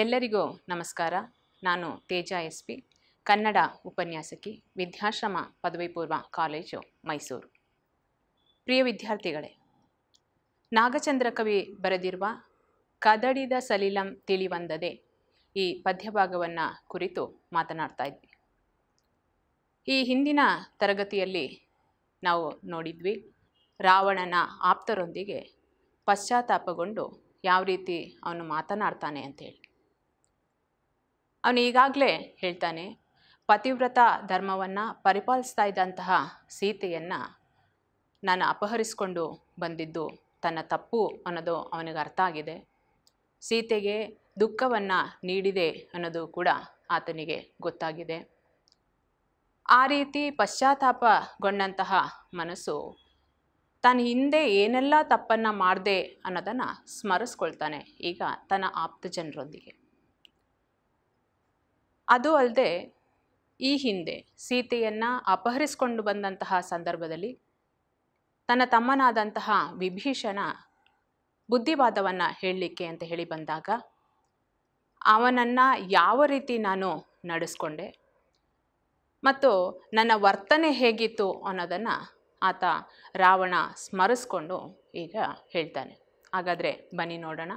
ಎಲ್ಲರಿಗೂ ನಮಸ್ಕಾರ ನಾನು ತೇಜ ಎಸ್ ಪಿ ಕನ್ನಡ ಉಪನ್ಯಾಸಕಿ ವಿದ್ಯಾಶ್ರಮ ಪದವಿ ಪೂರ್ವ ಕಾಲೇಜು ಮೈಸೂರು ಪ್ರಿಯ ವಿದ್ಯಾರ್ಥಿಗಳೇ ನಾಗಚಂದ್ರ ಕವಿ ಬರೆದಿರುವ ಕದಡಿದ ಸಲಿಲಂ ತಿಳಿವಂದದೆ ಈ ಪದ್ಯಭಾಗವನ್ನು ಕುರಿತು ಮಾತನಾಡ್ತಾ ಇದ್ವಿ ಈ ಹಿಂದಿನ ತರಗತಿಯಲ್ಲಿ ನಾವು ನೋಡಿದ್ವಿ ರಾವಣನ ಆಪ್ತರೊಂದಿಗೆ ಪಶ್ಚಾತ್ತಾಪಗೊಂಡು ಯಾವ ರೀತಿ ಅವನು ಮಾತನಾಡ್ತಾನೆ ಅಂತೇಳಿ ಅವನು ಈಗಾಗಲೇ ಹೇಳ್ತಾನೆ ಪತಿವ್ರತ ಧರ್ಮವನ್ನು ಪರಿಪಾಲಿಸ್ತಾ ಇದ್ದಂತಹ ಸೀತೆಯನ್ನು ನಾನು ಅಪಹರಿಸಿಕೊಂಡು ಬಂದಿದ್ದು ತನ್ನ ತಪ್ಪು ಅನ್ನೋದು ಅವನಿಗೆ ಅರ್ಥ ಆಗಿದೆ ಸೀತೆಗೆ ದುಃಖವನ್ನು ನೀಡಿದೆ ಅನ್ನೋದು ಕೂಡ ಆತನಿಗೆ ಗೊತ್ತಾಗಿದೆ ಆ ರೀತಿ ಪಶ್ಚಾತ್ತಾಪಗೊಂಡಂತಹ ಮನಸ್ಸು ತನ್ನ ಹಿಂದೆ ಏನೆಲ್ಲ ತಪ್ಪನ್ನು ಮಾಡಿದೆ ಅನ್ನೋದನ್ನು ಸ್ಮರಿಸ್ಕೊಳ್ತಾನೆ ಈಗ ತನ್ನ ಆಪ್ತ ಜನರೊಂದಿಗೆ ಅದು ಅಲ್ಲದೆ ಈ ಹಿಂದೆ ಸೀತೆಯನ್ನು ಅಪಹರಿಸಿಕೊಂಡು ಬಂದಂತಹ ಸಂದರ್ಭದಲ್ಲಿ ತನ್ನ ತಮ್ಮನಾದಂತಹ ವಿಭೀಷಣ ಬುದ್ಧಿವಾದವನ್ನು ಹೇಳಲಿಕ್ಕೆ ಅಂತ ಹೇಳಿ ಬಂದಾಗ ಅವನನ್ನು ಯಾವ ರೀತಿ ನಾನು ನಡೆಸ್ಕೊಂಡೆ ಮತ್ತು ನನ್ನ ವರ್ತನೆ ಹೇಗಿತ್ತು ಅನ್ನೋದನ್ನು ಆತ ರಾವಣ ಸ್ಮರಿಸ್ಕೊಂಡು ಈಗ ಹೇಳ್ತಾನೆ ಹಾಗಾದರೆ ಬನ್ನಿ ನೋಡೋಣ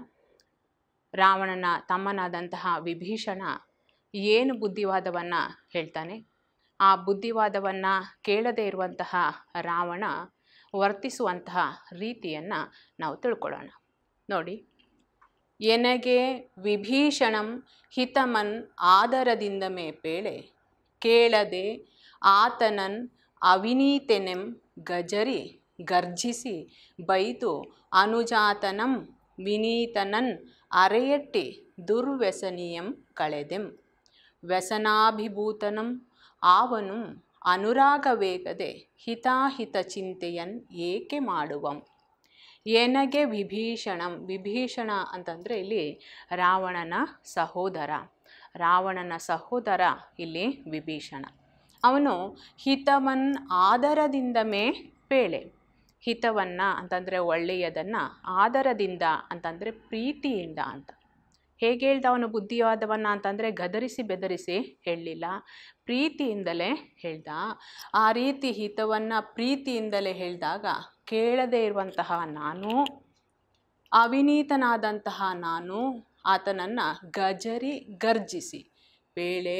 ರಾವಣನ ತಮ್ಮನಾದಂತಹ ವಿಭೀಷಣ ಏನು ಬುದ್ಧಿವಾದವನ್ನು ಹೇಳ್ತಾನೆ ಆ ಬುದ್ಧಿವಾದವನ್ನು ಕೇಳದೆ ಇರುವಂತಹ ರಾವಣ ವರ್ತಿಸುವಂತಹ ರೀತಿಯನ್ನು ನಾವು ತಿಳ್ಕೊಳ್ಳೋಣ ನೋಡಿ ಎನಗೆ ವಿಭೀಷಣಂ ಹಿತಮನ್ ಆದರದಿಂದ ಮೇಪೇಳೆ ಕೇಳದೆ ಆತನನ್ ಅವಿನೀತೆನೆಂ ಗಜರಿ ಗರ್ಜಿಸಿ ಬೈತು ಅನುಜಾತನಂ ವಿನೀತನನ್ ಅರೆಯಟ್ಟಿ ದುರ್ವ್ಯಸನೀಯಂ ಕಳೆದೆಂ ವ್ಯಸನಾಭಿಭೂತನಂ ಆವನು ಅನುರಾಗವೇಗದೆ ಹಿತಾಹಿತ ಚಿಂತೆಯನ್ ಏಕೆ ಮಾಡುವಂ ಏನಗೆ ವಿಭೀಷಣಂ ವಿಭೀಷಣ ಅಂತಂದರೆ ಇಲ್ಲಿ ರಾವಣನ ಸಹೋದರ ರಾವಣನ ಸಹೋದರ ಇಲ್ಲಿ ವಿಭೀಷಣ ಅವನು ಹಿತವನ್ ಆದರದಿಂದ ಮೇ ಪೇಳೆ ಹಿತವನ್ನು ಅಂತಂದರೆ ಒಳ್ಳೆಯದನ್ನು ಆದರದಿಂದ ಅಂತಂದರೆ ಪ್ರೀತಿಯಿಂದ ಅಂತ ಹೇಗೆ ಹೇಳ್ದ ಅವನು ಬುದ್ಧಿವಾದವನ್ನು ಅಂತಂದರೆ ಗದರಿಸಿ ಬೆದರಿಸಿ ಹೇಳಲಿಲ್ಲ ಪ್ರೀತಿಯಿಂದಲೇ ಹೇಳ್ದ ಆ ರೀತಿ ಹಿತವನ್ನು ಪ್ರೀತಿಯಿಂದಲೇ ಹೇಳಿದಾಗ ಕೇಳದೆ ಇರುವಂತಹ ನಾನು ಅವಿನೀತನಾದಂತಹ ನಾನು ಆತನನ್ನು ಗಜರಿ ಗರ್ಜಿಸಿ ಬೇಳೆ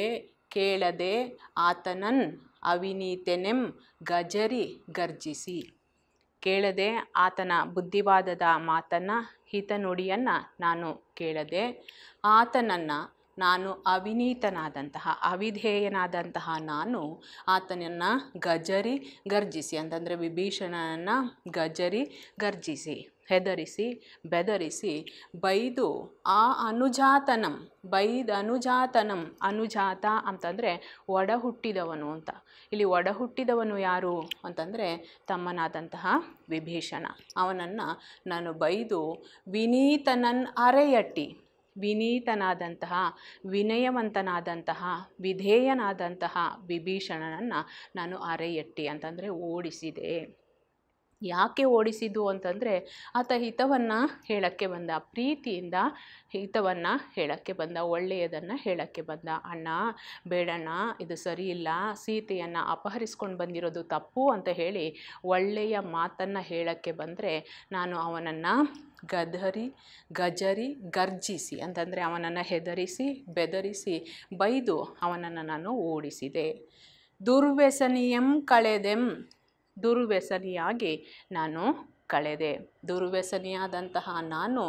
ಕೇಳದೆ ಆತನನ್ ಅವಿನೀತೆನೆಂ ಗಜರಿ ಗರ್ಜಿಸಿ ಕೇಳದೆ ಆತನ ಬುದ್ಧಿವಾದದ ಮಾತನ್ನು ಹಿತನುಡಿಯನ್ನು ನಾನು ಕೇಳದೆ ಆತನನ್ನು ನಾನು ಅವಿನೀತನಾದಂತಹ ಅವಿಧೇಯನಾದಂತಹ ನಾನು ಆತನನ್ನು ಗಜರಿ ಗರ್ಜಿಸಿ ಅಂತಂದರೆ ವಿಭೀಷಣನನ್ನು ಗಜರಿ ಗರ್ಜಿಸಿ ಹೆದರಿಸಿ ಬೆದರಿಸಿ ಬೈದು ಆ ಅನುಜಾತನಂ ಬೈದ ಅನುಜಾತನಂ ಅನುಜಾತ ಅಂತಂದರೆ ಒಡ ಹುಟ್ಟಿದವನು ಅಂತ ಇಲ್ಲಿ ಒಡ ಹುಟ್ಟಿದವನು ಯಾರು ಅಂತಂದರೆ ತಮ್ಮನಾದಂತಹ ವಿಭೀಷಣ ಅವನನ್ನು ನಾನು ಬೈದು ವಿನೀತನನ್ ಅರೆಯಟ್ಟಿ ವಿನೀತನಾದಂತಹ ವಿನಯವಂತನಾದಂತಹ ವಿಧೇಯನಾದಂತಹ ವಿಭೀಷಣನನ್ನು ನಾನು ಅರೆಯಟ್ಟಿ ಅಂತಂದರೆ ಓಡಿಸಿದೆ ಯಾಕೆ ಓಡಿಸಿದ್ದು ಅಂತಂದರೆ ಆತ ಹಿತವನ್ನು ಹೇಳೋಕ್ಕೆ ಬಂದ ಪ್ರೀತಿಯಿಂದ ಹಿತವನ್ನು ಹೇಳೋಕ್ಕೆ ಬಂದ ಒಳ್ಳೆಯದನ್ನು ಹೇಳೋಕ್ಕೆ ಬಂದ ಅಣ್ಣ ಬೇಡಣ್ಣ ಇದು ಸರಿ ಇಲ್ಲ ಸೀತೆಯನ್ನು ಅಪಹರಿಸ್ಕೊಂಡು ಬಂದಿರೋದು ತಪ್ಪು ಅಂತ ಹೇಳಿ ಒಳ್ಳೆಯ ಮಾತನ್ನು ಹೇಳೋಕ್ಕೆ ಬಂದರೆ ನಾನು ಅವನನ್ನು ಗದರಿ ಗಜರಿ ಗರ್ಜಿಸಿ ಅಂತಂದರೆ ಅವನನ್ನು ಹೆದರಿಸಿ ಬೆದರಿಸಿ ಬೈದು ಅವನನ್ನು ನಾನು ಓಡಿಸಿದೆ ದುರ್ವ್ಯಸನಿಯಂ ಕಳೆದೆಂ ದುರ್ವ್ಯಸನಿಯಾಗಿ ನಾನು ಕಳೆದೆ ದುರ್ವ್ಯಸನಿಯಾದಂತಹ ನಾನು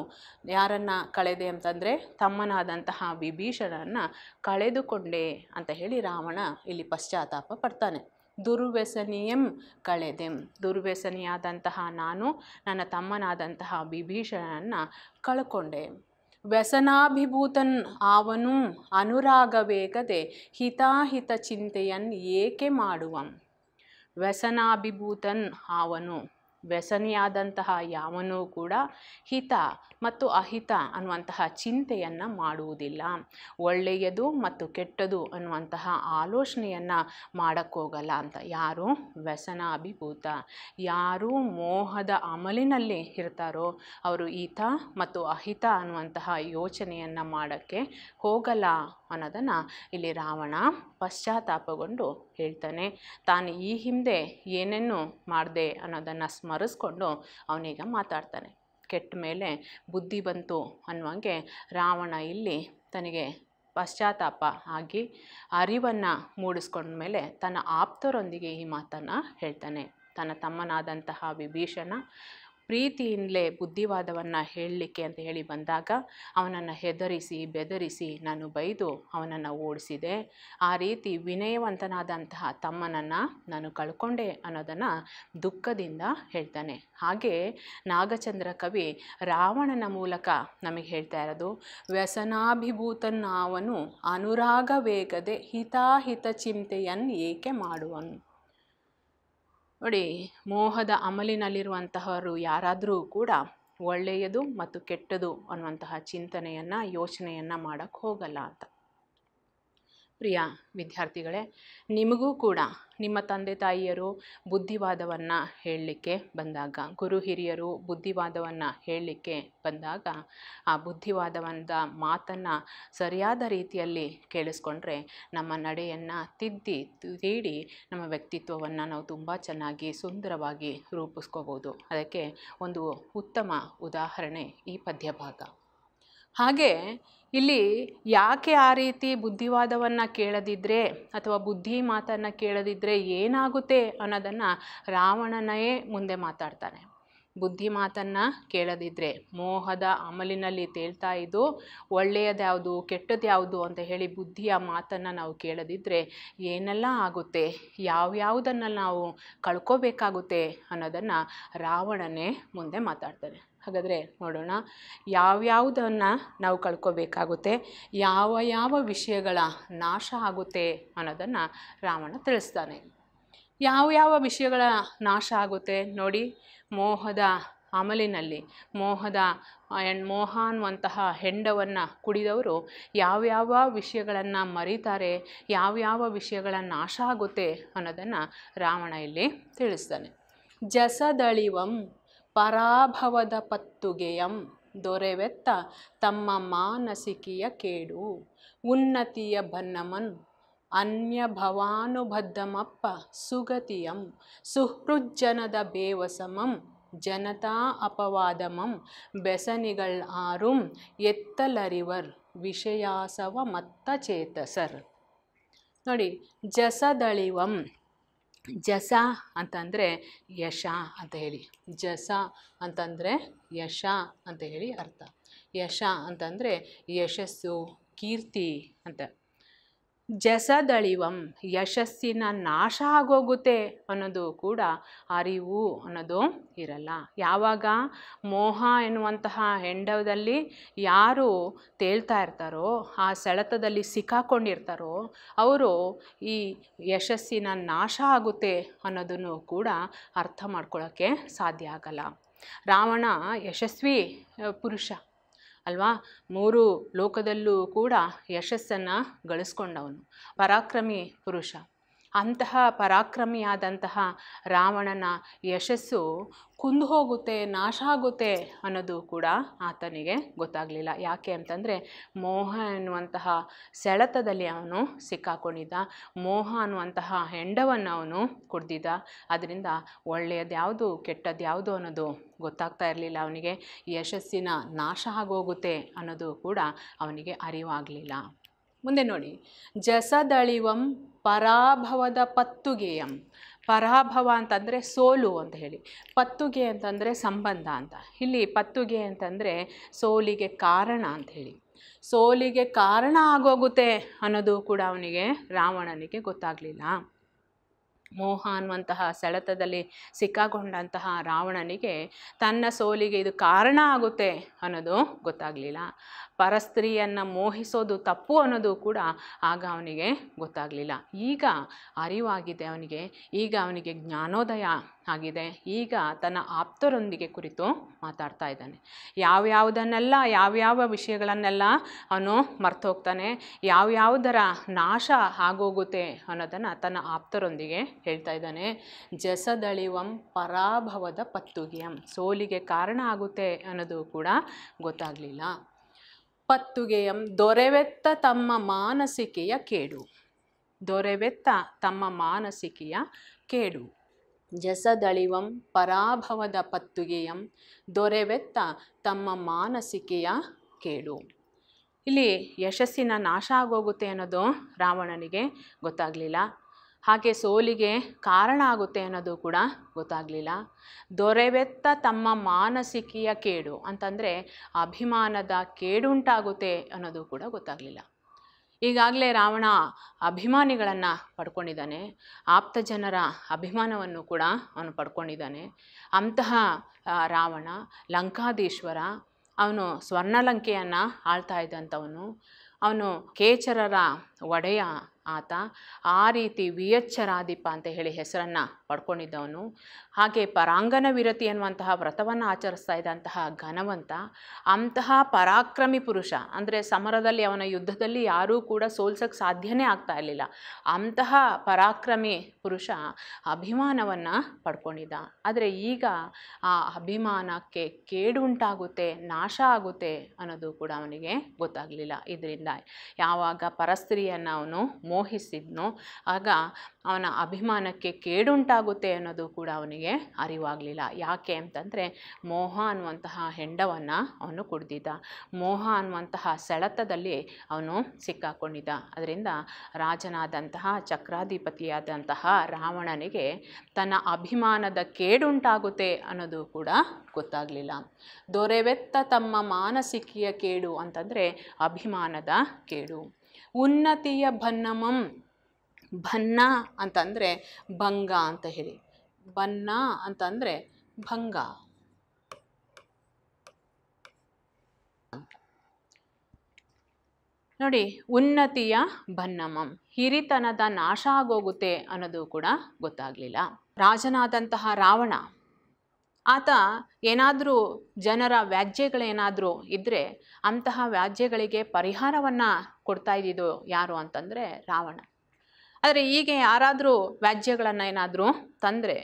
ಯಾರನ್ನು ಕಳೆದೆ ಅಂತಂದರೆ ತಮ್ಮನಾದಂತಹ ವಿಭೀಷಣನ್ನು ಕಳೆದುಕೊಂಡೆ ಅಂತ ಹೇಳಿ ರಾವಣ ಇಲ್ಲಿ ಪಶ್ಚಾತ್ತಾಪ ಪಡ್ತಾನೆ ದುರ್ವ್ಯಸನಿಯಂ ಕಳೆದೆಂ ದುರ್ವ್ಯಸನಿಯಾದಂತಹ ನಾನು ನನ್ನ ತಮ್ಮನಾದಂತಹ ವಿಭೀಷಣನ್ನು ಕಳ್ಕೊಂಡೆ ವ್ಯಸನಾಭಿಭೂತನ್ ಅವನು ಅನುರಾಗವೇಗದೆ ಹಿತಾಹಿತ ಚಿಂತೆಯನ್ನು ಏಕೆ ಮಾಡುವಂ ವ್ಯಸನಾಭಿಭೂತನ್ ಅವನು ವ್ಯಸನಿಯಾದಂತಹ ಯಾವನೂ ಕೂಡ ಹಿತ ಮತ್ತು ಅಹಿತ ಅನ್ನುವಂತಹ ಚಿಂತೆಯನ್ನು ಮಾಡುವುದಿಲ್ಲ ಒಳ್ಳೆಯದು ಮತ್ತು ಕೆಟ್ಟದು ಅನ್ನುವಂತಹ ಆಲೋಚನೆಯನ್ನು ಮಾಡೋಕ್ಕೋಗಲ್ಲ ಅಂತ ಯಾರು ವ್ಯಸನಾಭಿಭೂತ ಯಾರು ಮೋಹದ ಅಮಲಿನಲ್ಲಿ ಇರ್ತಾರೋ ಅವರು ಹಿತ ಮತ್ತು ಅಹಿತ ಅನ್ನುವಂತಹ ಯೋಚನೆಯನ್ನು ಮಾಡೋಕ್ಕೆ ಹೋಗಲ್ಲ ಅನ್ನೋದನ್ನು ಇಲ್ಲಿ ರಾವಣ ಪಶ್ಚಾತ್ತಾಪಗೊಂಡು ಹೇಳ್ತಾನೆ ತಾನು ಈ ಹಿಂದೆ ಏನೇನು ಮಾಡಿದೆ ಅನ್ನೋದನ್ನು ಸ್ಮರಿಸ್ಕೊಂಡು ಅವನೀಗ ಮಾತಾಡ್ತಾನೆ ಕೆಟ್ಟ ಮೇಲೆ ಬುದ್ಧಿ ಬಂತು ಅನ್ನುವಂಗೆ ರಾವಣ ಇಲ್ಲಿ ತನಗೆ ಪಶ್ಚಾತ್ತಾಪ ಆಗಿ ಅರಿವನ್ನು ಮೂಡಿಸ್ಕೊಂಡ ಮೇಲೆ ತನ್ನ ಆಪ್ತರೊಂದಿಗೆ ಈ ಮಾತನ್ನು ಹೇಳ್ತಾನೆ ತನ್ನ ತಮ್ಮನಾದಂತಹ ವಿಭೀಷಣ ಪ್ರೀತಿಯಿಂದಲೇ ಬುದ್ಧಿವಾದವನ್ನು ಹೇಳಲಿಕ್ಕೆ ಅಂತ ಹೇಳಿ ಬಂದಾಗ ಅವನನ್ನು ಹೆದರಿಸಿ ಬೆದರಿಸಿ ನಾನು ಬೈದು ಅವನನ್ನು ಓಡಿಸಿದೆ ಆ ರೀತಿ ವಿನಯವಂತನಾದಂತಹ ತಮ್ಮನನ್ನು ನಾನು ಕಳ್ಕೊಂಡೆ ಅನ್ನೋದನ್ನು ದುಃಖದಿಂದ ಹೇಳ್ತಾನೆ ಹಾಗೆ ನಾಗಚಂದ್ರ ಕವಿ ರಾವಣನ ಮೂಲಕ ನಮಗೆ ಹೇಳ್ತಾ ಇರೋದು ವ್ಯಸನಾಭಿಭೂತನಾವನು ಅನುರಾಗ ವೇಗದೆ ಹಿತಾಹಿತ ಚಿಂತೆಯನ್ನು ಏಕೆ ಮಾಡುವನು ನೋಡಿ ಮೋಹದ ಅಮಲಿನಲ್ಲಿರುವಂತಹವರು ಯಾರಾದರೂ ಕೂಡ ಒಳ್ಳೆಯದು ಮತ್ತು ಕೆಟ್ಟದು ಅನ್ನುವಂತಹ ಚಿಂತನೆಯನ್ನು ಯೋಚನೆಯನ್ನು ಮಾಡೋಕ್ಕೆ ಹೋಗಲ್ಲ ಅಂತ ಪ್ರಿಯ ವಿದ್ಯಾರ್ಥಿಗಳೇ ನಿಮಗೂ ಕೂಡ ನಿಮ್ಮ ತಂದೆ ತಾಯಿಯರು ಬುದ್ಧಿವಾದವನ್ನು ಹೇಳಲಿಕ್ಕೆ ಬಂದಾಗ ಗುರು ಹಿರಿಯರು ಬುದ್ಧಿವಾದವನ್ನು ಹೇಳಲಿಕ್ಕೆ ಬಂದಾಗ ಆ ಬುದ್ಧಿವಾದವಂತ ಮಾತನ್ನು ಸರಿಯಾದ ರೀತಿಯಲ್ಲಿ ಕೇಳಿಸ್ಕೊಂಡ್ರೆ ನಮ್ಮ ನಡೆಯನ್ನು ತಿದ್ದಿ ತೀಡಿ ನಮ್ಮ ವ್ಯಕ್ತಿತ್ವವನ್ನು ನಾವು ತುಂಬ ಚೆನ್ನಾಗಿ ಸುಂದರವಾಗಿ ರೂಪಿಸ್ಕೋಬೋದು ಅದಕ್ಕೆ ಒಂದು ಉತ್ತಮ ಉದಾಹರಣೆ ಈ ಪದ್ಯಭಾಗ ಹಾಗೆ ಇಲ್ಲಿ ಯಾಕೆ ಆ ರೀತಿ ಬುದ್ಧಿವಾದವನ್ನು ಕೇಳದಿದ್ದರೆ ಅಥವಾ ಬುದ್ಧಿ ಮಾತನ್ನು ಕೇಳದಿದ್ದರೆ ಏನಾಗುತ್ತೆ ಅನ್ನೋದನ್ನು ರಾವಣನೇ ಮುಂದೆ ಮಾತಾಡ್ತಾನೆ ಬುದ್ಧಿ ಮಾತನ್ನು ಕೇಳದಿದ್ದರೆ ಮೋಹದ ಅಮಲಿನಲ್ಲಿ ತೇಳ್ತಾ ಇದ್ದು ಒಳ್ಳೆಯದ್ಯಾವುದು ಕೆಟ್ಟದ್ಯಾವುದು ಅಂತ ಹೇಳಿ ಬುದ್ಧಿಯ ಮಾತನ್ನು ನಾವು ಕೇಳದಿದ್ದರೆ ಏನೆಲ್ಲ ಆಗುತ್ತೆ ಯಾವ್ಯಾವುದನ್ನು ನಾವು ಕಳ್ಕೋಬೇಕಾಗುತ್ತೆ ಅನ್ನೋದನ್ನು ರಾವಣನೇ ಮುಂದೆ ಮಾತಾಡ್ತಾನೆ ಹಾಗಾದರೆ ನೋಡೋಣ ಯಾವ್ಯಾವುದನ್ನು ನಾವು ಕಳ್ಕೊಬೇಕಾಗುತ್ತೆ ಯಾವ ಯಾವ ವಿಷಯಗಳ ನಾಶ ಆಗುತ್ತೆ ಅನ್ನೋದನ್ನು ರಾವಣ ತಿಳಿಸ್ತಾನೆ ಯಾವ ಯಾವ ವಿಷಯಗಳ ನಾಶ ಆಗುತ್ತೆ ನೋಡಿ ಮೋಹದ ಅಮಲಿನಲ್ಲಿ ಮೋಹದ ಮೋಹ ಅನ್ನುವಂತಹ ಹೆಂಡವನ್ನು ಕುಡಿದವರು ಯಾವ್ಯಾವ ವಿಷಯಗಳನ್ನು ಮರೀತಾರೆ ಯಾವ್ಯಾವ ವಿಷಯಗಳ ನಾಶ ಆಗುತ್ತೆ ಅನ್ನೋದನ್ನು ರಾವಣ ಇಲ್ಲಿ ತಿಳಿಸ್ತಾನೆ ಜಸದಳಿವಂ ಪರಾಭವದ ಪತ್ತುಗೆಯಂ ದೊರೆವೆತ್ತ ತಮ್ಮ ಮಾನಸಿಕಿಯ ಕೇಡು ಉನ್ನತಿಯ ಬನ್ನಮನ್ ಅನ್ಯ ಭವಾನುಬದ್ಧಮಪ್ಪ ಸುಗತಿಯಂ ಸುಹೃಜ್ಜನದ ಬೇವಸಮಂ ಜನತಾ ಅಪವಾದಮಂ ಬೆಸನಿಗಳ್ ಆರುಂ ಎತ್ತಲರಿವರ್ ವಿಷಯಾಸವ ಮತ್ತ ಚೇತಸರ್ ನೋಡಿ ಜಸದಳಿವಂ ಜಸಾ ಅಂತಂದರೆ ಯಶ ಅಂತ ಹೇಳಿ ಜಸ ಅಂತಂದರೆ ಯಶ ಅಂತ ಹೇಳಿ ಅರ್ಥ ಯಶ ಅಂತಂದರೆ ಯಶಸ್ಸು ಕೀರ್ತಿ ಅಂತ ಜಸದಳಿವಂ ಯಶಸ್ಸಿನ ನಾಶ ಆಗೋಗುತ್ತೆ ಅನ್ನೋದು ಕೂಡ ಅರಿವು ಅನ್ನೋದು ಇರಲ್ಲ ಯಾವಾಗ ಮೋಹ ಎನ್ನುವಂತಹ ಹೆಂಡದಲ್ಲಿ ಯಾರು ತೇಳ್ತಾ ಇರ್ತಾರೋ ಆ ಸೆಳೆತದಲ್ಲಿ ಸಿಕ್ಕಾಕೊಂಡಿರ್ತಾರೋ ಅವರು ಈ ಯಶಸ್ಸಿನ ನಾಶ ಆಗುತ್ತೆ ಅನ್ನೋದನ್ನು ಕೂಡ ಅರ್ಥ ಮಾಡ್ಕೊಳ್ಳೋಕ್ಕೆ ಸಾಧ್ಯ ಆಗಲ್ಲ ರಾವಣ ಯಶಸ್ವಿ ಪುರುಷ ಅಲ್ವಾ ಮೂರು ಲೋಕದಲ್ಲೂ ಕೂಡ ಯಶಸ್ಸನ್ನು ಗಳಿಸ್ಕೊಂಡವನು ಪರಾಕ್ರಮಿ ಪುರುಷ ಅಂತಹ ಪರಾಕ್ರಮಿಯಾದಂತಹ ರಾವಣನ ಯಶಸ್ಸು ಕುಂದು ಹೋಗುತ್ತೆ ನಾಶ ಆಗುತ್ತೆ ಅನ್ನೋದು ಕೂಡ ಆತನಿಗೆ ಗೊತ್ತಾಗಲಿಲ್ಲ ಯಾಕೆ ಅಂತಂದರೆ ಮೋಹ ಎನ್ನುವಂತಹ ಸೆಳೆತದಲ್ಲಿ ಅವನು ಸಿಕ್ಕಾಕೊಂಡಿದ್ದ ಮೋಹ ಅನ್ನುವಂತಹ ಹೆಂಡವನ್ನು ಅವನು ಕುಡ್ದಿದ್ದ ಅದರಿಂದ ಒಳ್ಳೆಯದು ಯಾವುದು ಕೆಟ್ಟದ್ದು ಯಾವುದು ಅನ್ನೋದು ಗೊತ್ತಾಗ್ತಾ ಇರಲಿಲ್ಲ ಅವನಿಗೆ ಯಶಸ್ಸಿನ ನಾಶ ಆಗೋಗುತ್ತೆ ಅನ್ನೋದು ಕೂಡ ಅವನಿಗೆ ಅರಿವಾಗಲಿಲ್ಲ ಮುಂದೆ ನೋಡಿ ಜಸದಳಿವಂ ಪರಾಭವದ ಪತ್ತುಗೆಯಂ ಪರಾಭವ ಅಂತಂದರೆ ಸೋಲು ಅಂತ ಹೇಳಿ ಪತ್ತುಗೆ ಅಂತಂದರೆ ಸಂಬಂಧ ಅಂತ ಇಲ್ಲಿ ಪತ್ತುಗೆ ಅಂತಂದರೆ ಸೋಲಿಗೆ ಕಾರಣ ಅಂತ ಹೇಳಿ ಸೋಲಿಗೆ ಕಾರಣ ಆಗೋಗುತ್ತೆ ಅನ್ನೋದು ಕೂಡ ಅವನಿಗೆ ರಾವಣನಿಗೆ ಗೊತ್ತಾಗಲಿಲ್ಲ ಮೋಹ ಅನ್ನುವಂತಹ ಸೆಳೆತದಲ್ಲಿ ಸಿಕ್ಕಾಗೊಂಡಂತಹ ರಾವಣನಿಗೆ ತನ್ನ ಸೋಲಿಗೆ ಇದು ಕಾರಣ ಆಗುತ್ತೆ ಅನ್ನೋದು ಗೊತ್ತಾಗಲಿಲ್ಲ ಪರಸ್ತ್ರೀಯನ್ನು ಮೋಹಿಸೋದು ತಪ್ಪು ಅನ್ನೋದು ಕೂಡ ಆಗ ಅವನಿಗೆ ಗೊತ್ತಾಗಲಿಲ್ಲ ಈಗ ಅರಿವಾಗಿದೆ ಅವನಿಗೆ ಈಗ ಅವನಿಗೆ ಜ್ಞಾನೋದಯ ಆಗಿದೆ ಈಗ ತನ್ನ ಆಪ್ತರೊಂದಿಗೆ ಕುರಿತು ಮಾತಾಡ್ತಾ ಇದ್ದಾನೆ ಯಾವ್ಯಾವುದನ್ನೆಲ್ಲ ಯಾವ್ಯಾವ ವಿಷಯಗಳನ್ನೆಲ್ಲ ಅವನು ಮರ್ತೋಗ್ತಾನೆ ಯಾವ್ಯಾವುದರ ನಾಶ ಆಗೋಗುತ್ತೆ ಅನ್ನೋದನ್ನು ತನ್ನ ಆಪ್ತರೊಂದಿಗೆ ಹೇಳ್ತಾ ಇದ್ದಾನೆ ಜಸದಳಿವಂ ಪರಾಭವದ ಪತ್ತುಗಿಯಂ ಸೋಲಿಗೆ ಕಾರಣ ಆಗುತ್ತೆ ಅನ್ನೋದು ಕೂಡ ಗೊತ್ತಾಗಲಿಲ್ಲ ಪತ್ತುಗೆಯಂ ದೊರೆವೆತ್ತ ತಮ್ಮ ಮಾನಸಿಕೆಯ ಕೇಡು ದೊರೆವೆತ್ತ ತಮ್ಮ ಮಾನಸಿಕೆಯ ಕೇಡು ಜಸದಳಿವಂ ಪರಾಭವದ ಪತ್ತುಗೆಯಂ ದೊರೆವೆತ್ತ ತಮ್ಮ ಮಾನಸಿಕೆಯ ಕೇಡು ಇಲ್ಲಿ ಯಶಸ್ಸಿನ ನಾಶ ಆಗೋಗುತ್ತೆ ಅನ್ನೋದು ರಾವಣನಿಗೆ ಗೊತ್ತಾಗಲಿಲ್ಲ ಹಾಗೆ ಸೋಲಿಗೆ ಕಾರಣ ಆಗುತ್ತೆ ಅನ್ನೋದು ಕೂಡ ಗೊತ್ತಾಗಲಿಲ್ಲ ದೊರೆವೆತ್ತ ತಮ್ಮ ಮಾನಸಿಕೆಯ ಕೇಡು ಅಂತಂದರೆ ಅಭಿಮಾನದ ಕೇಡುಂಟಾಗುತ್ತೆ ಅನ್ನೋದು ಕೂಡ ಗೊತ್ತಾಗಲಿಲ್ಲ ಈಗಾಗಲೇ ರಾವಣ ಅಭಿಮಾನಿಗಳನ್ನು ಪಡ್ಕೊಂಡಿದ್ದಾನೆ ಆಪ್ತ ಜನರ ಅಭಿಮಾನವನ್ನು ಕೂಡ ಅವನು ಪಡ್ಕೊಂಡಿದ್ದಾನೆ ಅಂತಹ ರಾವಣ ಲಂಕಾದೀಶ್ವರ ಅವನು ಸ್ವರ್ಣಲಂಕೆಯನ್ನು ಆಳ್ತಾ ಇದ್ದಂಥವನು ಅವನು ಕೇಚರರ ಒಡೆಯ ಆತ ಆ ರೀತಿ ವಿಯಚ್ಚರಾದೀಪ ಅಂತ ಹೇಳಿ ಹೆಸರನ್ನು ಪಡ್ಕೊಂಡಿದ್ದವನು ಹಾಗೆ ಪರಾಂಗನ ವಿರತಿ ಎನ್ನುವಂತಹ ವ್ರತವನ್ನು ಆಚರಿಸ್ತಾ ಇದ್ದಂತಹ ಘನವಂತ ಅಂತಹ ಪರಾಕ್ರಮಿ ಪುರುಷ ಅಂದರೆ ಸಮರದಲ್ಲಿ ಅವನ ಯುದ್ಧದಲ್ಲಿ ಯಾರೂ ಕೂಡ ಸೋಲ್ಸಕ್ಕೆ ಸಾಧ್ಯನೇ ಆಗ್ತಾ ಇರಲಿಲ್ಲ ಅಂತಹ ಪರಾಕ್ರಮಿ ಪುರುಷ ಅಭಿಮಾನವನ್ನು ಪಡ್ಕೊಂಡಿದ್ದ ಆದರೆ ಈಗ ಆ ಅಭಿಮಾನಕ್ಕೆ ಕೇಡುಂಟಾಗುತ್ತೆ ನಾಶ ಆಗುತ್ತೆ ಅನ್ನೋದು ಕೂಡ ಅವನಿಗೆ ಗೊತ್ತಾಗಲಿಲ್ಲ ಇದರಿಂದ ಯಾವಾಗ ಪರಸ್ತ್ರೀಯನ್ನು ಅವನು ಮೋಹಿಸಿದ್ನೋ ಆಗ ಅವನ ಅಭಿಮಾನಕ್ಕೆ ಕೇಡುಂಟಾಗುತ್ತೆ ಅನ್ನೋದು ಕೂಡ ಅವನಿಗೆ ಅರಿವಾಗಲಿಲ್ಲ ಯಾಕೆ ಅಂತಂದರೆ ಮೋಹ ಅನ್ನುವಂತಹ ಹೆಂಡವನ್ನು ಅವನು ಕುಡ್ದಿದ್ದ ಮೋಹ ಅನ್ನುವಂತಹ ಸೆಳೆತದಲ್ಲಿ ಅವನು ಸಿಕ್ಕಾಕೊಂಡಿದ್ದ ಅದರಿಂದ ರಾಜನಾದಂತಹ ಚಕ್ರಾಧಿಪತಿಯಾದಂತಹ ರಾವಣನಿಗೆ ತನ್ನ ಅಭಿಮಾನದ ಕೇಡುಂಟಾಗುತ್ತೆ ಅನ್ನೋದು ಕೂಡ ಗೊತ್ತಾಗಲಿಲ್ಲ ದೊರೆವೆತ್ತ ತಮ್ಮ ಮಾನಸಿಕಿಯ ಕೇಡು ಅಂತಂದರೆ ಅಭಿಮಾನದ ಕೇಡು ಉನ್ನತಿಯ ಭನ್ನಮಂ ಭನ್ನ ಅಂತಂದರೆ ಭಂಗ ಅಂತ ಹೇಳಿ ಬನ್ನ ಅಂತಂದರೆ ಭಂಗ ನೋಡಿ ಉನ್ನತಿಯ ಭನ್ನಮಂ ಹಿರಿತನದ ನಾಶ ಆಗೋಗುತ್ತೆ ಅನ್ನೋದು ಕೂಡ ಗೊತ್ತಾಗಲಿಲ್ಲ ರಾಜನಾದಂತಹ ರಾವಣ ಆತ ಏನಾದರೂ ಜನರ ವ್ಯಾಜ್ಯಗಳೇನಾದರೂ ಇದ್ದರೆ ಅಂತಹ ವ್ಯಾಜ್ಯಗಳಿಗೆ ಪರಿಹಾರವನ್ನು ಕೊಡ್ತಾ ಇದ್ದಿದ್ದು ಯಾರು ಅಂತಂದರೆ ರಾವಣ ಆದರೆ ಹೀಗೆ ಯಾರಾದರೂ ವ್ಯಾಜ್ಯಗಳನ್ನು ಏನಾದರೂ ತಂದರೆ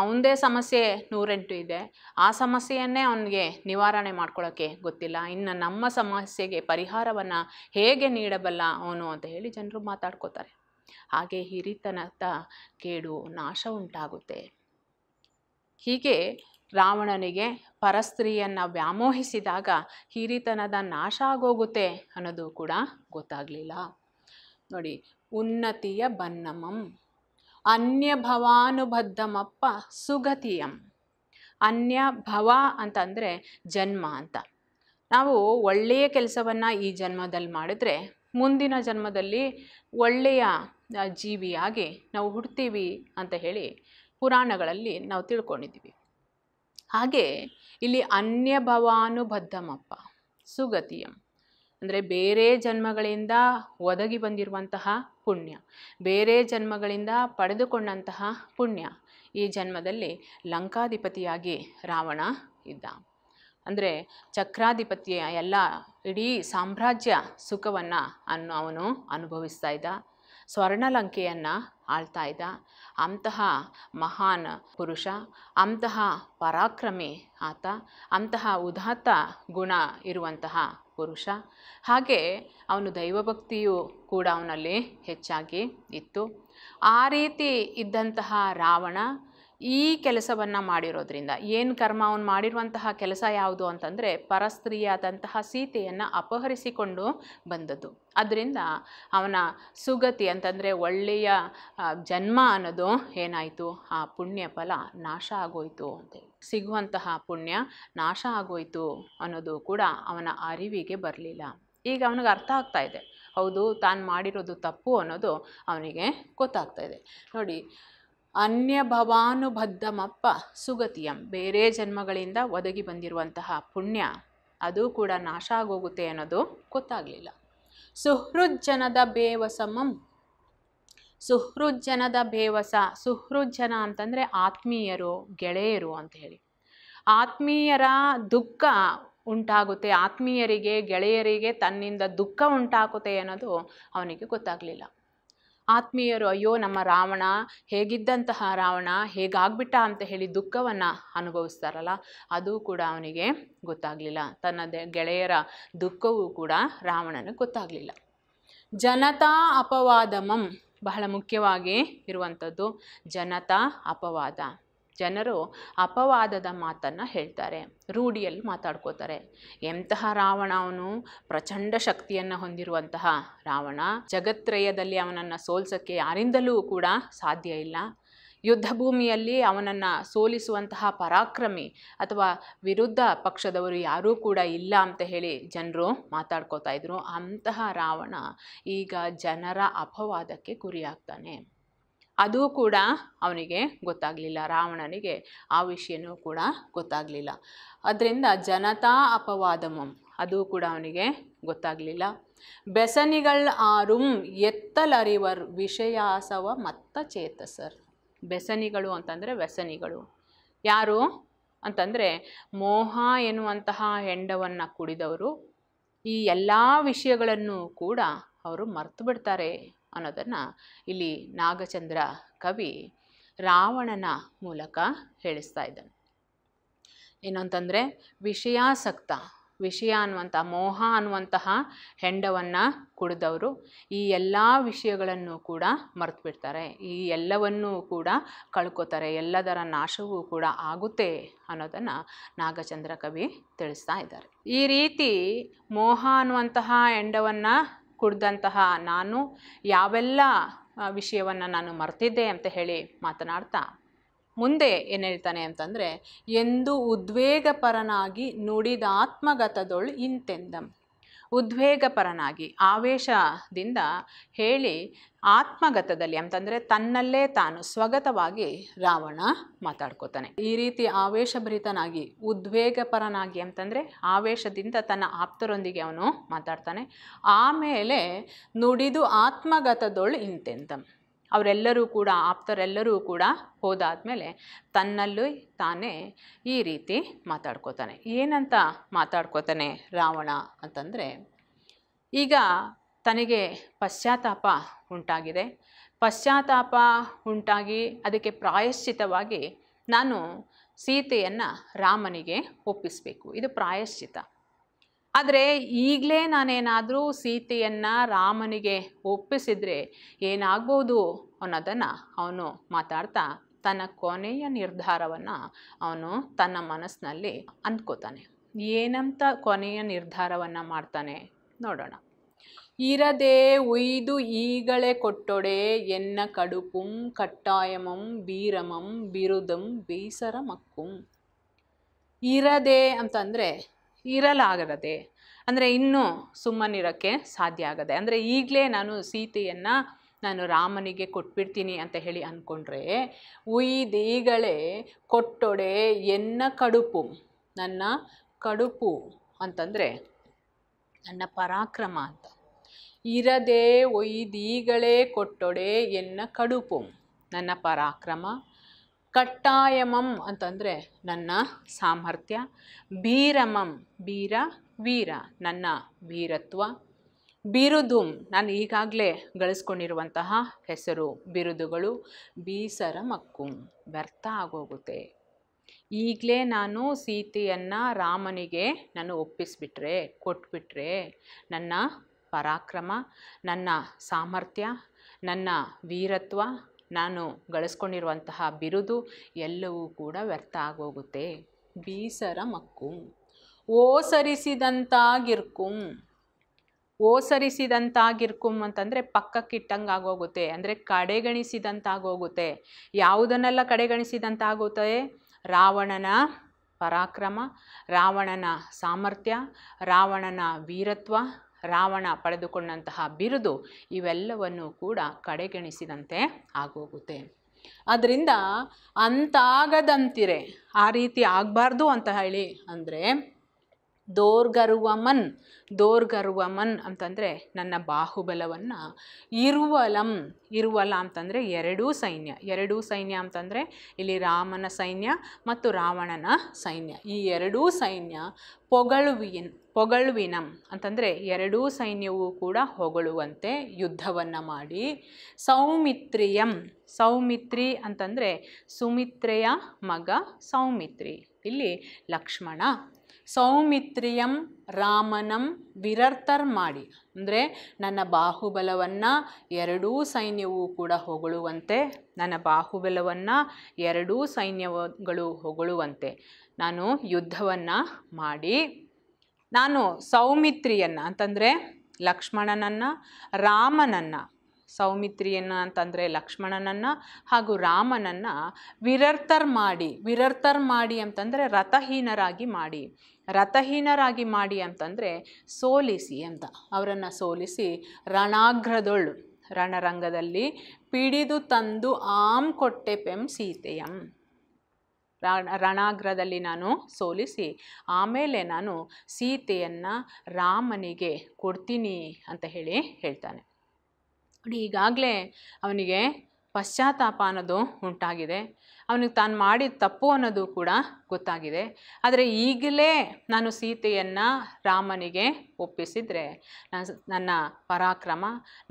ಅವಂದೇ ಸಮಸ್ಯೆ ನೂರೆಂಟು ಇದೆ ಆ ಸಮಸ್ಯೆಯನ್ನೇ ಅವನಿಗೆ ನಿವಾರಣೆ ಮಾಡ್ಕೊಳ್ಳೋಕ್ಕೆ ಗೊತ್ತಿಲ್ಲ ಇನ್ನು ನಮ್ಮ ಸಮಸ್ಯೆಗೆ ಪರಿಹಾರವನ್ನು ಹೇಗೆ ನೀಡಬಲ್ಲ ಅವನು ಅಂತ ಹೇಳಿ ಜನರು ಮಾತಾಡ್ಕೋತಾರೆ ಹಾಗೆ ಹಿರಿತನದ ಕೇಡು ನಾಶ ಉಂಟಾಗುತ್ತೆ ಹೀಗೆ ರಾವಣನಿಗೆ ಪರಸ್ತ್ರೀಯನ್ನು ವ್ಯಾಮೋಹಿಸಿದಾಗ ಹಿರಿತನದ ನಾಶ ಆಗೋಗುತ್ತೆ ಅನ್ನೋದು ಕೂಡ ಗೊತ್ತಾಗಲಿಲ್ಲ ನೋಡಿ ಉನ್ನತಿಯ ಬನ್ನಮಂ ಅನ್ಯ ಭವಾನುಬದ್ಧಮಪ್ಪ ಸುಗತಿಯಂ ಅನ್ಯ ಭವ ಅಂತಂದರೆ ಜನ್ಮ ಅಂತ ನಾವು ಒಳ್ಳೆಯ ಕೆಲಸವನ್ನು ಈ ಜನ್ಮದಲ್ಲಿ ಮಾಡಿದ್ರೆ ಮುಂದಿನ ಜನ್ಮದಲ್ಲಿ ಒಳ್ಳೆಯ ಜೀವಿಯಾಗಿ ನಾವು ಹುಡ್ತೀವಿ ಅಂತ ಹೇಳಿ ಪುರಾಣಗಳಲ್ಲಿ ನಾವು ತಿಳ್ಕೊಂಡಿದ್ದೀವಿ ಹಾಗೆ ಇಲ್ಲಿ ಅನ್ಯ ಭವಾನುಬದ್ಧಮಪ್ಪ ಸುಗತಿಯಂ ಅಂದರೆ ಬೇರೆ ಜನ್ಮಗಳಿಂದ ಒದಗಿ ಬಂದಿರುವಂತಹ ಪುಣ್ಯ ಬೇರೆ ಜನ್ಮಗಳಿಂದ ಪಡೆದುಕೊಂಡಂತಹ ಪುಣ್ಯ ಈ ಜನ್ಮದಲ್ಲಿ ಲಂಕಾಧಿಪತಿಯಾಗಿ ರಾವಣ ಇದ್ದ ಅಂದರೆ ಚಕ್ರಾಧಿಪತಿಯ ಎಲ್ಲ ಇಡೀ ಸಾಮ್ರಾಜ್ಯ ಸುಖವನ್ನು ಅನ್ನು ಅವನು ಅನುಭವಿಸ್ತಾ ಇದ್ದ ಸ್ವರ್ಣಲಂಕೆಯನ್ನು ಆಳ್ತಾ ಇದ್ದ ಅಂತಹ ಮಹಾನ್ ಪುರುಷ ಅಂತಹ ಪರಾಕ್ರಮಿ ಆತ ಅಂತಹ ಉದಾತ್ತ ಗುಣ ಇರುವಂತಹ ಪುರುಷ ಹಾಗೆ ಅವನು ದೈವಭಕ್ತಿಯು ಕೂಡ ಅವನಲ್ಲಿ ಹೆಚ್ಚಾಗಿ ಇತ್ತು ಆ ರೀತಿ ಇದ್ದಂತಹ ರಾವಣ ಈ ಕೆಲಸವನ್ನು ಮಾಡಿರೋದ್ರಿಂದ ಏನು ಕರ್ಮ ಅವನು ಮಾಡಿರುವಂತಹ ಕೆಲಸ ಯಾವುದು ಅಂತಂದರೆ ಪರಸ್ತ್ರೀಯಾದಂತಹ ಸೀತೆಯನ್ನು ಅಪಹರಿಸಿಕೊಂಡು ಬಂದದ್ದು ಅದರಿಂದ ಅವನ ಸುಗತಿ ಅಂತಂದರೆ ಒಳ್ಳೆಯ ಜನ್ಮ ಅನ್ನೋದು ಏನಾಯಿತು ಆ ಪುಣ್ಯ ಫಲ ನಾಶ ಆಗೋಯಿತು ಅಂತ ಸಿಗುವಂತಹ ಪುಣ್ಯ ನಾಶ ಆಗೋಯಿತು ಅನ್ನೋದು ಕೂಡ ಅವನ ಅರಿವಿಗೆ ಬರಲಿಲ್ಲ ಈಗ ಅವನಿಗೆ ಅರ್ಥ ಆಗ್ತಾ ಇದೆ ಹೌದು ತಾನು ಮಾಡಿರೋದು ತಪ್ಪು ಅನ್ನೋದು ಅವನಿಗೆ ಗೊತ್ತಾಗ್ತಾ ಇದೆ ನೋಡಿ ಅನ್ಯ ಸುಗತಿಯಂ ಬೇರೆ ಜನ್ಮಗಳಿಂದ ಒದಗಿ ಬಂದಿರುವಂತಹ ಪುಣ್ಯ ಅದು ಕೂಡ ನಾಶ ಆಗೋಗುತ್ತೆ ಅನ್ನೋದು ಗೊತ್ತಾಗಲಿಲ್ಲ ಸುಹೃಜ್ಜನದ ಬೇವಸಮಂ ಸುಹೃಜ್ಜನದ ಬೇವಸ ಸುಹೃಜ್ಜನ ಅಂತಂದರೆ ಆತ್ಮೀಯರು ಗೆಳೆಯರು ಅಂತ ಹೇಳಿ ಆತ್ಮೀಯರ ದುಃಖ ಉಂಟಾಗುತ್ತೆ ಆತ್ಮೀಯರಿಗೆ ಗೆಳೆಯರಿಗೆ ತನ್ನಿಂದ ದುಃಖ ಉಂಟಾಗುತ್ತೆ ಅನ್ನೋದು ಅವನಿಗೆ ಗೊತ್ತಾಗಲಿಲ್ಲ ಆತ್ಮೀಯರು ಅಯ್ಯೋ ನಮ್ಮ ರಾವಣ ಹೇಗಿದ್ದಂತಹ ರಾವಣ ಹೇಗಾಗ್ಬಿಟ್ಟ ಅಂತ ಹೇಳಿ ದುಃಖವನ್ನು ಅನುಭವಿಸ್ತಾರಲ್ಲ ಅದು ಕೂಡ ಅವನಿಗೆ ಗೊತ್ತಾಗಲಿಲ್ಲ ತನ್ನ ಗೆಳೆಯರ ದುಃಖವೂ ಕೂಡ ರಾವಣನ ಗೊತ್ತಾಗಲಿಲ್ಲ ಜನತಾ ಅಪವಾದಮಂ ಬಹಳ ಮುಖ್ಯವಾಗಿ ಇರುವಂಥದ್ದು ಜನತಾ ಅಪವಾದ ಜನರು ಅಪವಾದದ ಮಾತನ್ನು ಹೇಳ್ತಾರೆ ರೂಢಿಯಲ್ಲಿ ಮಾತಾಡ್ಕೋತಾರೆ ಎಂತಹ ರಾವಣ ಅವನು ಪ್ರಚಂಡ ಶಕ್ತಿಯನ್ನು ಹೊಂದಿರುವಂತಹ ರಾವಣ ಜಗತ್ರಯದಲ್ಲಿ ಅವನನ್ನು ಸೋಲ್ಸೋಕ್ಕೆ ಯಾರಿಂದಲೂ ಕೂಡ ಸಾಧ್ಯ ಇಲ್ಲ ಯುದ್ಧ ಭೂಮಿಯಲ್ಲಿ ಅವನನ್ನು ಸೋಲಿಸುವಂತಹ ಪರಾಕ್ರಮಿ ಅಥವಾ ವಿರುದ್ಧ ಪಕ್ಷದವರು ಯಾರೂ ಕೂಡ ಇಲ್ಲ ಅಂತ ಹೇಳಿ ಜನರು ಮಾತಾಡ್ಕೋತಾ ಇದ್ರು ಅಂತಹ ರಾವಣ ಈಗ ಜನರ ಅಪವಾದಕ್ಕೆ ಗುರಿಯಾಗ್ತಾನೆ ಅದು ಕೂಡ ಅವನಿಗೆ ಗೊತ್ತಾಗಲಿಲ್ಲ ರಾವಣನಿಗೆ ಆ ವಿಷಯನೂ ಕೂಡ ಗೊತ್ತಾಗಲಿಲ್ಲ ಅದರಿಂದ ಜನತಾ ಅಪವಾದಮಂ ಅದು ಕೂಡ ಅವನಿಗೆ ಗೊತ್ತಾಗಲಿಲ್ಲ ಬೆಸನಿಗಳ ಆರುಂ ಎತ್ತಲರಿವರ್ ವಿಷಯಾಸವ ಮತ್ತ ಚೇತಸರ್ ಬೆಸನಿಗಳು ಅಂತಂದರೆ ವ್ಯಸನಿಗಳು ಯಾರು ಅಂತಂದರೆ ಮೋಹ ಎನ್ನುವಂತಹ ಹೆಂಡವನ್ನು ಕುಡಿದವರು ಈ ಎಲ್ಲ ವಿಷಯಗಳನ್ನು ಕೂಡ ಅವರು ಮರೆತು ಬಿಡ್ತಾರೆ ಅನ್ನೋದನ್ನು ಇಲ್ಲಿ ನಾಗಚಂದ್ರ ಕವಿ ರಾವಣನ ಮೂಲಕ ಹೇಳಿಸ್ತಾ ಇದ್ದಾನೆ ಏನಂತಂದರೆ ವಿಷಯಾಸಕ್ತ ವಿಷಯ ಅನ್ನುವಂಥ ಮೋಹ ಅನ್ನುವಂತಹ ಹೆಂಡವನ್ನು ಕುಡಿದವರು ಈ ಎಲ್ಲ ವಿಷಯಗಳನ್ನು ಕೂಡ ಮರೆತು ಬಿಡ್ತಾರೆ ಈ ಎಲ್ಲವನ್ನೂ ಕೂಡ ಕಳ್ಕೋತಾರೆ ಎಲ್ಲದರ ನಾಶವೂ ಕೂಡ ಆಗುತ್ತೆ ಅನ್ನೋದನ್ನು ನಾಗಚಂದ್ರ ಕವಿ ತಿಳಿಸ್ತಾ ಇದ್ದಾರೆ ಈ ರೀತಿ ಮೋಹ ಅನ್ನುವಂತಹ ಹೆಂಡವನ್ನು ಕುಡ್ದಂತಹ ನಾನು ಯಾವೆಲ್ಲ ವಿಷಯವನ್ನು ನಾನು ಮರ್ತಿದ್ದೆ ಅಂತ ಹೇಳಿ ಮಾತನಾಡ್ತಾ ಮುಂದೆ ಏನು ಹೇಳ್ತಾನೆ ಅಂತಂದರೆ ಎಂದು ಉದ್ವೇಗಪರನಾಗಿ ಆತ್ಮಗತದೊಳು ಇಂತೆಂದಂ ಉದ್ವೇಗಪರನಾಗಿ ಆವೇಶದಿಂದ ಹೇಳಿ ಆತ್ಮಗತದಲ್ಲಿ ಅಂತಂದರೆ ತನ್ನಲ್ಲೇ ತಾನು ಸ್ವಗತವಾಗಿ ರಾವಣ ಮಾತಾಡ್ಕೋತಾನೆ ಈ ರೀತಿ ಆವೇಶಭರಿತನಾಗಿ ಉದ್ವೇಗಪರನಾಗಿ ಅಂತಂದರೆ ಆವೇಶದಿಂದ ತನ್ನ ಆಪ್ತರೊಂದಿಗೆ ಅವನು ಮಾತಾಡ್ತಾನೆ ಆಮೇಲೆ ನುಡಿದು ಆತ್ಮಗತದೊಳು ಇಂತೆಂತ ಅವರೆಲ್ಲರೂ ಕೂಡ ಆಪ್ತರೆಲ್ಲರೂ ಕೂಡ ಮೇಲೆ ತನ್ನಲ್ಲೂ ತಾನೇ ಈ ರೀತಿ ಮಾತಾಡ್ಕೋತಾನೆ ಏನಂತ ಮಾತಾಡ್ಕೋತಾನೆ ರಾವಣ ಅಂತಂದರೆ ಈಗ ತನಗೆ ಪಶ್ಚಾತ್ತಾಪ ಉಂಟಾಗಿದೆ ಪಶ್ಚಾತ್ತಾಪ ಉಂಟಾಗಿ ಅದಕ್ಕೆ ಪ್ರಾಯಶ್ಚಿತವಾಗಿ ನಾನು ಸೀತೆಯನ್ನು ರಾಮನಿಗೆ ಒಪ್ಪಿಸಬೇಕು ಇದು ಪ್ರಾಯಶ್ಚಿತ ಆದರೆ ಈಗಲೇ ನಾನೇನಾದರೂ ಸೀತೆಯನ್ನು ರಾಮನಿಗೆ ಒಪ್ಪಿಸಿದರೆ ಏನಾಗ್ಬೋದು ಅನ್ನೋದನ್ನು ಅವನು ಮಾತಾಡ್ತಾ ತನ್ನ ಕೊನೆಯ ನಿರ್ಧಾರವನ್ನು ಅವನು ತನ್ನ ಮನಸ್ಸಿನಲ್ಲಿ ಅಂದ್ಕೋತಾನೆ ಏನಂತ ಕೊನೆಯ ನಿರ್ಧಾರವನ್ನು ಮಾಡ್ತಾನೆ ನೋಡೋಣ ಇರದೆ ಉಯ್ದು ಈಗಳೆ ಕೊಟ್ಟೊಡೆ ಎನ್ನ ಕಡುಪುಂ ಕಟ್ಟಾಯಮಂ ಬೀರಮಂ ಬಿರುದಂ ಬೇಸರ ಮಕ್ಕುಂ ಇರದೆ ಅಂತಂದರೆ ಇರಲಾಗದೆ ಅಂದರೆ ಇನ್ನೂ ಸುಮ್ಮನಿರೋಕ್ಕೆ ಸಾಧ್ಯ ಆಗದೆ ಅಂದರೆ ಈಗಲೇ ನಾನು ಸೀತೆಯನ್ನು ನಾನು ರಾಮನಿಗೆ ಕೊಟ್ಬಿಡ್ತೀನಿ ಅಂತ ಹೇಳಿ ಅಂದ್ಕೊಂಡ್ರೆ ಉಯ್ದೀಗಳೇ ಕೊಟ್ಟೊಡೆ ಎನ್ನ ಕಡುಪು ನನ್ನ ಕಡುಪು ಅಂತಂದರೆ ನನ್ನ ಪರಾಕ್ರಮ ಅಂತ ಇರದೆ ಒಯ್ದೀಗಳೇ ಕೊಟ್ಟೊಡೆ ಎನ್ನ ಕಡುಪು ನನ್ನ ಪರಾಕ್ರಮ ಕಟ್ಟಾಯಮಂ ಅಂತಂದರೆ ನನ್ನ ಸಾಮರ್ಥ್ಯ ಬೀರಮಂ ಬೀರ ವೀರ ನನ್ನ ವೀರತ್ವ ಬಿರುದುಂ ನಾನು ಈಗಾಗಲೇ ಗಳಿಸ್ಕೊಂಡಿರುವಂತಹ ಹೆಸರು ಬಿರುದುಗಳು ಬೀಸರ ಮಕ್ಕುಂ ವ್ಯರ್ಥ ಆಗೋಗುತ್ತೆ ಈಗಲೇ ನಾನು ಸೀತೆಯನ್ನು ರಾಮನಿಗೆ ನಾನು ಒಪ್ಪಿಸ್ಬಿಟ್ರೆ ಕೊಟ್ಬಿಟ್ರೆ ನನ್ನ ಪರಾಕ್ರಮ ನನ್ನ ಸಾಮರ್ಥ್ಯ ನನ್ನ ವೀರತ್ವ ನಾನು ಗಳಿಸ್ಕೊಂಡಿರುವಂತಹ ಬಿರುದು ಎಲ್ಲವೂ ಕೂಡ ವ್ಯರ್ಥ ಆಗೋಗುತ್ತೆ ಬೀಸರ ಮಕ್ಕುಂ ಓಸರಿಸಿದಂತಾಗಿರ್ಕುಂ ಓಸರಿಸಿದಂತಾಗಿರ್ಕುಂ ಅಂತಂದರೆ ಪಕ್ಕಕ್ಕಿಟ್ಟಂಗೆ ಆಗೋಗುತ್ತೆ ಅಂದರೆ ಕಡೆಗಣಿಸಿದಂತಾಗೋಗುತ್ತೆ ಯಾವುದನ್ನೆಲ್ಲ ಕಡೆಗಣಿಸಿದಂತಾಗುತ್ತೆ ರಾವಣನ ಪರಾಕ್ರಮ ರಾವಣನ ಸಾಮರ್ಥ್ಯ ರಾವಣನ ವೀರತ್ವ ರಾವಣ ಪಡೆದುಕೊಂಡಂತಹ ಬಿರುದು ಇವೆಲ್ಲವನ್ನು ಕೂಡ ಕಡೆಗಣಿಸಿದಂತೆ ಆಗೋಗುತ್ತೆ ಅದರಿಂದ ಅಂತಾಗದಂತಿರೆ ಆ ರೀತಿ ಆಗಬಾರ್ದು ಅಂತ ಹೇಳಿ ಅಂದರೆ ದೋರ್ಗರುವಮನ್ ದೋರ್ಗರುವಮನ್ ಅಂತಂದರೆ ನನ್ನ ಬಾಹುಬಲವನ್ನು ಇರುವಲಂ ಇರುವಲ ಅಂತಂದರೆ ಎರಡೂ ಸೈನ್ಯ ಎರಡೂ ಸೈನ್ಯ ಅಂತಂದರೆ ಇಲ್ಲಿ ರಾಮನ ಸೈನ್ಯ ಮತ್ತು ರಾವಣನ ಸೈನ್ಯ ಈ ಎರಡೂ ಸೈನ್ಯ ಪೊಗಳುವಿನ ಪೊಗಳುವಿನಂ ಅಂತಂದರೆ ಎರಡೂ ಸೈನ್ಯವೂ ಕೂಡ ಹೊಗಳುವಂತೆ ಯುದ್ಧವನ್ನು ಮಾಡಿ ಸೌಮಿತ್ರಿಯಂ ಸೌಮಿತ್ರಿ ಅಂತಂದರೆ ಸುಮಿತ್ರೆಯ ಮಗ ಸೌಮಿತ್ರಿ ಇಲ್ಲಿ ಲಕ್ಷ್ಮಣ ಸೌಮಿತ್ರಿಯಂ ರಾಮನಂ ವಿರರ್ತರ್ ಮಾಡಿ ಅಂದರೆ ನನ್ನ ಬಾಹುಬಲವನ್ನು ಎರಡೂ ಸೈನ್ಯವೂ ಕೂಡ ಹೊಗಳುವಂತೆ ನನ್ನ ಬಾಹುಬಲವನ್ನು ಎರಡೂ ಸೈನ್ಯಗಳು ಹೊಗಳುವಂತೆ ನಾನು ಯುದ್ಧವನ್ನು ಮಾಡಿ ನಾನು ಸೌಮಿತ್ರಿಯನ್ನು ಅಂತಂದರೆ ಲಕ್ಷ್ಮಣನನ್ನು ರಾಮನನ್ನು ಸೌಮಿತ್ರಿಯನ್ನು ಅಂತಂದರೆ ಲಕ್ಷ್ಮಣನನ್ನು ಹಾಗೂ ರಾಮನನ್ನು ವಿರರ್ತರ್ ಮಾಡಿ ವಿರರ್ತರ್ ಮಾಡಿ ಅಂತಂದರೆ ರಥಹೀನರಾಗಿ ಮಾಡಿ ರಥಹೀನರಾಗಿ ಮಾಡಿ ಅಂತಂದರೆ ಸೋಲಿಸಿ ಅಂತ ಅವರನ್ನು ಸೋಲಿಸಿ ರಣಾಗ್ರದೊಳ್ಳು ರಣರಂಗದಲ್ಲಿ ಪಿಡಿದು ತಂದು ಆಮ್ ಕೊಟ್ಟೆ ಪೆಂ ಸೀತೆಯಂ ರಣಾಗ್ರದಲ್ಲಿ ನಾನು ಸೋಲಿಸಿ ಆಮೇಲೆ ನಾನು ಸೀತೆಯನ್ನು ರಾಮನಿಗೆ ಕೊಡ್ತೀನಿ ಅಂತ ಹೇಳಿ ಹೇಳ್ತಾನೆ ನೋಡಿ ಈಗಾಗಲೇ ಅವನಿಗೆ ಪಶ್ಚಾತ್ತಾಪ ಅನ್ನೋದು ಉಂಟಾಗಿದೆ ಅವನಿಗೆ ತಾನು ಮಾಡಿದ ತಪ್ಪು ಅನ್ನೋದು ಕೂಡ ಗೊತ್ತಾಗಿದೆ ಆದರೆ ಈಗಲೇ ನಾನು ಸೀತೆಯನ್ನು ರಾಮನಿಗೆ ಒಪ್ಪಿಸಿದರೆ ನನ್ನ ಪರಾಕ್ರಮ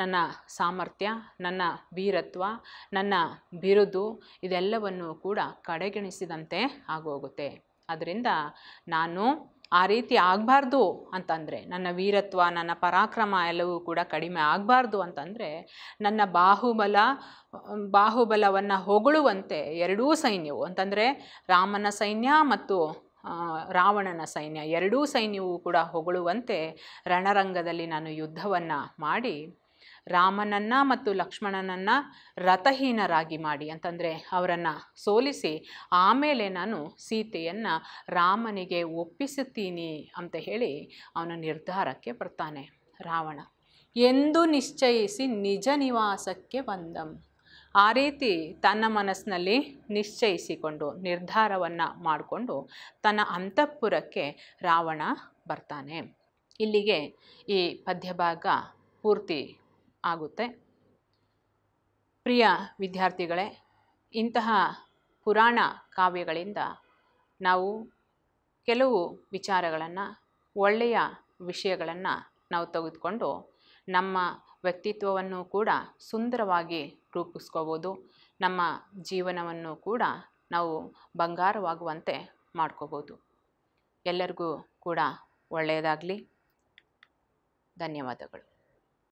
ನನ್ನ ಸಾಮರ್ಥ್ಯ ನನ್ನ ವೀರತ್ವ ನನ್ನ ಬಿರುದು ಇದೆಲ್ಲವನ್ನು ಕೂಡ ಕಡೆಗಣಿಸಿದಂತೆ ಆಗೋಗುತ್ತೆ ಅದರಿಂದ ನಾನು ಆ ರೀತಿ ಆಗಬಾರ್ದು ಅಂತಂದರೆ ನನ್ನ ವೀರತ್ವ ನನ್ನ ಪರಾಕ್ರಮ ಎಲ್ಲವೂ ಕೂಡ ಕಡಿಮೆ ಆಗಬಾರ್ದು ಅಂತಂದರೆ ನನ್ನ ಬಾಹುಬಲ ಬಾಹುಬಲವನ್ನು ಹೊಗಳುವಂತೆ ಎರಡೂ ಸೈನ್ಯವು ಅಂತಂದರೆ ರಾಮನ ಸೈನ್ಯ ಮತ್ತು ರಾವಣನ ಸೈನ್ಯ ಎರಡೂ ಸೈನ್ಯವೂ ಕೂಡ ಹೊಗಳುವಂತೆ ರಣರಂಗದಲ್ಲಿ ನಾನು ಯುದ್ಧವನ್ನು ಮಾಡಿ ರಾಮನನ್ನು ಮತ್ತು ಲಕ್ಷ್ಮಣನನ್ನು ರಥಹೀನರಾಗಿ ಮಾಡಿ ಅಂತಂದರೆ ಅವರನ್ನು ಸೋಲಿಸಿ ಆಮೇಲೆ ನಾನು ಸೀತೆಯನ್ನು ರಾಮನಿಗೆ ಒಪ್ಪಿಸುತ್ತೀನಿ ಅಂತ ಹೇಳಿ ಅವನ ನಿರ್ಧಾರಕ್ಕೆ ಬರ್ತಾನೆ ರಾವಣ ಎಂದು ನಿಶ್ಚಯಿಸಿ ನಿಜ ನಿವಾಸಕ್ಕೆ ಬಂದಂ ಆ ರೀತಿ ತನ್ನ ಮನಸ್ಸಿನಲ್ಲಿ ನಿಶ್ಚಯಿಸಿಕೊಂಡು ನಿರ್ಧಾರವನ್ನು ಮಾಡಿಕೊಂಡು ತನ್ನ ಅಂತಃಪುರಕ್ಕೆ ರಾವಣ ಬರ್ತಾನೆ ಇಲ್ಲಿಗೆ ಈ ಪದ್ಯಭಾಗ ಪೂರ್ತಿ ಆಗುತ್ತೆ ಪ್ರಿಯ ವಿದ್ಯಾರ್ಥಿಗಳೇ ಇಂತಹ ಪುರಾಣ ಕಾವ್ಯಗಳಿಂದ ನಾವು ಕೆಲವು ವಿಚಾರಗಳನ್ನು ಒಳ್ಳೆಯ ವಿಷಯಗಳನ್ನು ನಾವು ತೆಗೆದುಕೊಂಡು ನಮ್ಮ ವ್ಯಕ್ತಿತ್ವವನ್ನು ಕೂಡ ಸುಂದರವಾಗಿ ರೂಪಿಸ್ಕೋಬೋದು ನಮ್ಮ ಜೀವನವನ್ನು ಕೂಡ ನಾವು ಬಂಗಾರವಾಗುವಂತೆ ಮಾಡ್ಕೋಬೋದು ಎಲ್ಲರಿಗೂ ಕೂಡ ಒಳ್ಳೆಯದಾಗಲಿ ಧನ್ಯವಾದಗಳು